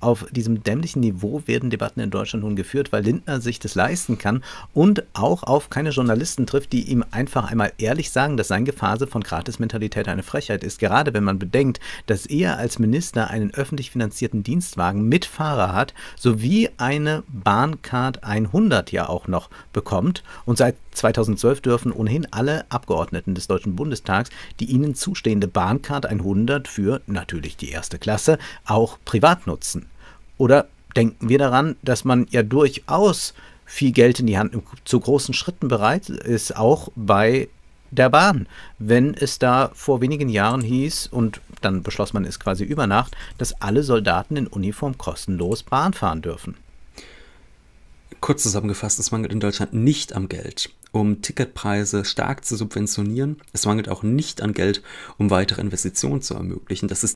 Auf diesem dämlichen Niveau werden Debatten in Deutschland nun geführt, weil Lindner sich das leisten kann und auch auf keine Journalisten trifft, die ihm einfach einmal ehrlich sagen, dass sein Gefase von Gratis-Mentalität eine Frechheit ist. Gerade wenn man bedenkt, dass er als Minister einen öffentlich finanzierten Dienstwagen mit Fahrer hat, sowie eine Bahncard 100 ja auch noch bekommt. Und seit 2012 dürfen ohnehin alle Abgeordneten des Deutschen Bundestags die ihnen zustehende Bahncard 100 für natürlich die erste Klasse auch privat nutzen. Oder denken wir daran, dass man ja durchaus viel Geld in die Hand zu großen Schritten bereit ist, auch bei der Bahn. Wenn es da vor wenigen Jahren hieß, und dann beschloss man es quasi über Nacht, dass alle Soldaten in Uniform kostenlos Bahn fahren dürfen. Kurz zusammengefasst, es mangelt in Deutschland nicht am Geld, um Ticketpreise stark zu subventionieren. Es mangelt auch nicht an Geld, um weitere Investitionen zu ermöglichen. Das ist